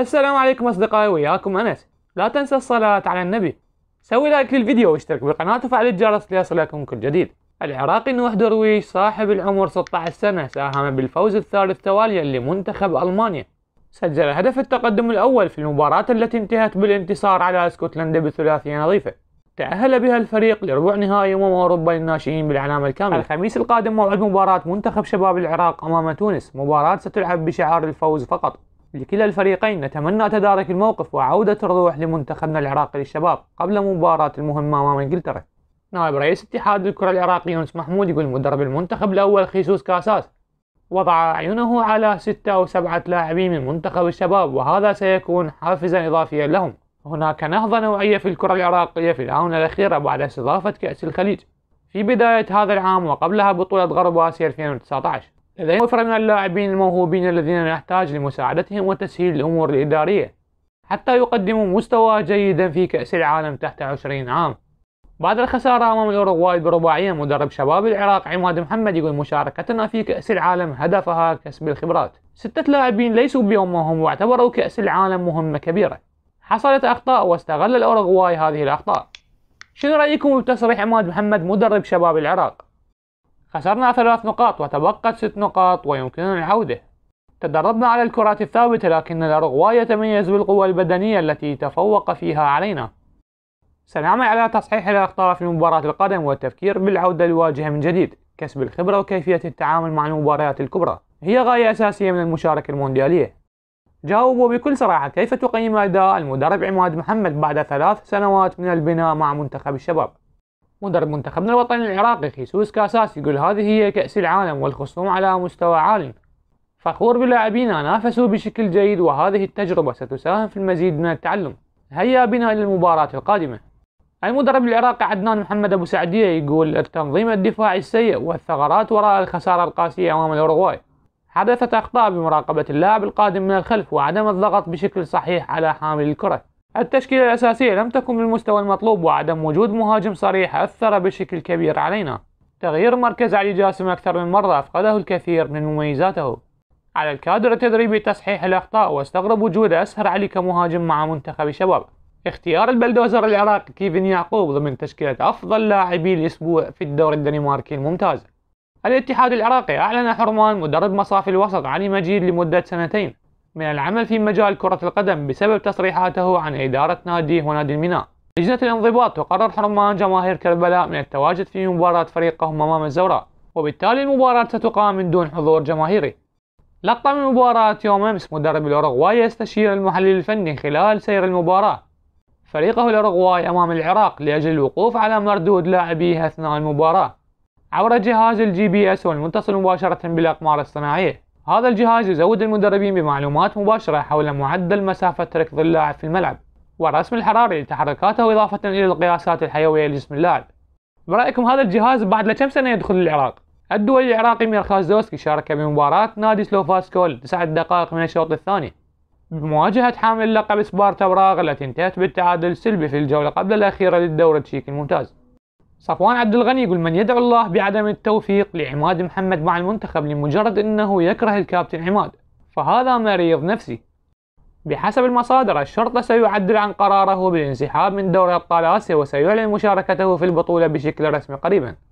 السلام عليكم أصدقائي وياكم أنس لا تنسى الصلاة على النبي سوي لايك للفيديو واشترك بالقناة وفعل الجرس ليصلكم كل جديد العراقي نوح درويش صاحب العمر 16 سنة ساهم بالفوز الثالث تواليا لمنتخب ألمانيا سجل هدف التقدم الأول في المباراة التي انتهت بالانتصار على اسكتلندا بثلاثية نظيفة تأهل بها الفريق لربع نهائي أمم أوروبا للناشئين بالعلامة الكاملة الخميس القادم موعد مباراة منتخب شباب العراق أمام تونس مباراة ستلعب بشعار الفوز فقط لكلا الفريقين نتمنى تدارك الموقف وعودة الروح لمنتخبنا العراقي للشباب قبل مباراة المهمة أمام إنجلترا نائب رئيس اتحاد الكرة العراقي يونس محمود يقول مدرب المنتخب الأول خيسوس كاساس وضع أعينه على ستة أو سبعة لاعبين من منتخب الشباب وهذا سيكون حافزا إضافيا لهم هناك نهضة نوعية في الكرة العراقية في الآونة الأخيرة بعد استضافة كأس الخليج في بداية هذا العام وقبلها بطولة غرب آسيا 2019 إذا وفر من اللاعبين الموهوبين الذين نحتاج لمساعدتهم وتسهيل الأمور الإدارية حتى يقدموا مستوى جيدا في كأس العالم تحت 20 عام بعد الخسارة أمام الأوروغواي برباعية مدرب شباب العراق عماد محمد يقول مشاركتنا في كأس العالم هدفها كسب الخبرات ستة لاعبين ليسوا بيومهم واعتبروا كأس العالم مهمة كبيرة حصلت أخطاء واستغل الأوروغواي هذه الأخطاء شنو رأيكم بتصريح عماد محمد مدرب شباب العراق خسرنا ثلاث نقاط وتبقت ست نقاط ويمكننا العودة تدربنا على الكرات الثابتة لكن الأرغواي يتميز بالقوة البدنية التي تفوق فيها علينا سنعمل على تصحيح الأخطاء في مباراة القدم والتفكير بالعودة للواجهة من جديد كسب الخبرة وكيفية التعامل مع المباريات الكبرى هي غاية أساسية من المشاركة المونديالية جاوبوا بكل صراحة كيف تقيم أداء المدرب عماد محمد بعد ثلاث سنوات من البناء مع منتخب الشباب مدرب منتخبنا الوطني العراقي خيسوس كاساس يقول هذه هي كأس العالم والخصوم على مستوى عال فخور بلاعبينا نافسوا بشكل جيد وهذه التجربة ستساهم في المزيد من التعلم هيا بنا إلى المباراة القادمة المدرب العراقي عدنان محمد أبو سعدية يقول التنظيم الدفاعي السيء والثغرات وراء الخسارة القاسية أمام الأوروغواي حدثت أخطاء بمراقبة اللاعب القادم من الخلف وعدم الضغط بشكل صحيح على حامل الكرة التشكيلة الأساسية لم تكن بالمستوى المطلوب وعدم وجود مهاجم صريح أثر بشكل كبير علينا تغيير مركز علي جاسم أكثر من مرة أفقده الكثير من مميزاته على الكادر التدريبي تصحيح الأخطاء واستغرب وجود أسهر علي كمهاجم مع منتخب الشباب اختيار البلدوزر العراقي كيفن يعقوب ضمن تشكيلة أفضل لاعبي الأسبوع في الدوري الدنماركي الممتاز الاتحاد العراقي أعلن حرمان مدرب مصافي الوسط علي مجيد لمدة سنتين من العمل في مجال كرة القدم بسبب تصريحاته عن إدارة ناديه ونادي الميناء لجنة الانضباط تقرر حرمان جماهير كربلاء من التواجد في مباراة فريقهم أمام الزوراء وبالتالي المباراة ستقام من دون حضور جماهيري لقطة من مباراة يوم أمس مدرب الأوروغواي يستشير المحلل الفني خلال سير المباراة فريقه الأوروغواي أمام العراق لأجل الوقوف على مردود لاعبيه أثناء المباراة عبر جهاز الجي بي اس والمتصل مباشرة بالأقمار الصناعية هذا الجهاز يزود المدربين بمعلومات مباشرة حول معدل مسافة ركض اللاعب في الملعب والرسم الحراري لتحركاته إضافة إلى القياسات الحيوية لجسم اللاعب برأيكم هذا الجهاز بعد لكم سنة يدخل العراق؟ الدولي العراقي ميرخاز دوسكي شارك بمباراة نادي سلوفاسكول تسعة دقائق من الشوط الثاني بمواجهة حامل لقب سبارتا براغ التي انتهت بالتعادل السلبي في الجولة قبل الأخيرة للدوري التشيكي الممتاز صفوان عبد الغني يقول من يدعو الله بعدم التوفيق لعماد محمد مع المنتخب لمجرد انه يكره الكابتن عماد فهذا مريض نفسي بحسب المصادر الشرطة سيعدل عن قراره بالانسحاب من دوري ابطال اسيا وسيعلن مشاركته في البطولة بشكل رسمي قريبا